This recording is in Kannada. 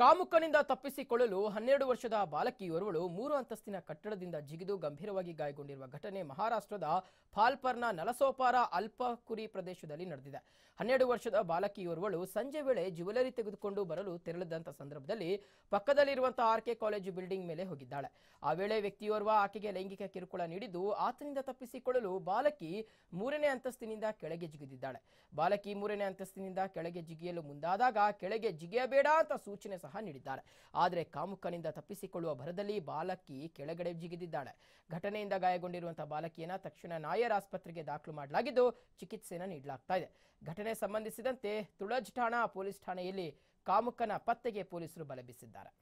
ಕಾಮುಕನಿಂದ ತಪ್ಪಿಸಿಕೊಳ್ಳಲು ಹನ್ನೆರಡು ವರ್ಷದ ಬಾಲಕಿಯೋರ್ವಳು ಮೂರು ಅಂತಸ್ತಿನ ಕಟ್ಟಡದಿಂದ ಜಿಗಿದು ಗಂಭೀರವಾಗಿ ಗಾಯಗೊಂಡಿರುವ ಘಟನೆ ಮಹಾರಾಷ್ಟ್ರದ ಫಾಲ್ಪರ್ನ ನಲಸೋಪಾರ ಅಲ್ಪಕುರಿ ಪ್ರದೇಶದಲ್ಲಿ ನಡೆದಿದೆ ಹನ್ನೆರಡು ವರ್ಷದ ಬಾಲಕಿಯೋರ್ವಳು ಸಂಜೆ ವೇಳೆ ಜ್ಯುವೆಲರಿ ತೆಗೆದುಕೊಂಡು ಬರಲು ತೆರಳಿದಂತಹ ಸಂದರ್ಭದಲ್ಲಿ ಪಕ್ಕದಲ್ಲಿರುವಂತಹ ಆರ್ಕೆ ಕಾಲೇಜು ಬಿಲ್ಡಿಂಗ್ ಮೇಲೆ ಹೋಗಿದ್ದಾಳೆ ಆ ವೇಳೆ ವ್ಯಕ್ತಿಯೋರ್ವ ಆಕೆಗೆ ಲೈಂಗಿಕ ಕಿರುಕುಳ ನೀಡಿದ್ದು ಆತನಿಂದ ತಪ್ಪಿಸಿಕೊಳ್ಳಲು ಬಾಲಕಿ ಮೂರನೇ ಅಂತಸ್ತಿನಿಂದ ಕೆಳಗೆ ಜಿಗಿದಿದ್ದಾಳೆ ಬಾಲಕಿ ಮೂರನೇ ಅಂತಸ್ತಿನಿಂದ ಕೆಳಗೆ ಜಿಗಿಯಲು ಮುಂದಾದಾಗ ಕೆಳಗೆ ಜಿಗಿಯಬೇಡ ಅಂತ ಸೂಚನೆ ಸಹ ನೀಡಿದ್ದಾರೆ ಆದರೆ ಕಾಮುಕನಿಂದ ತಪ್ಪಿಸಿಕೊಳ್ಳುವ ಭರದಲ್ಲಿ ಬಾಲಕಿ ಕೆಳಗಡೆ ಜಿಗಿದಿದ್ದಾಳೆ ಘಟನೆಯಿಂದ ಗಾಯಗೊಂಡಿರುವಂತಹ ಬಾಲಕಿಯನ್ನ ತಕ್ಷಣ ನಾಯರ್ ಆಸ್ಪತ್ರೆಗೆ ದಾಖಲು ಮಾಡಲಾಗಿದ್ದು ಚಿಕಿತ್ಸೆಯನ್ನು ನೀಡಲಾಗ್ತಾ ಇದೆ ಘಟನೆ ಸಂಬಂಧಿಸಿದಂತೆ ತುಳಜ್ ಠಾಣಾ ಪೊಲೀಸ್ ಠಾಣೆಯಲ್ಲಿ ಕಾಮುಕನ ಪತ್ತೆಗೆ ಪೊಲೀಸರು ಬಲಬಿಸಿದ್ದಾರೆ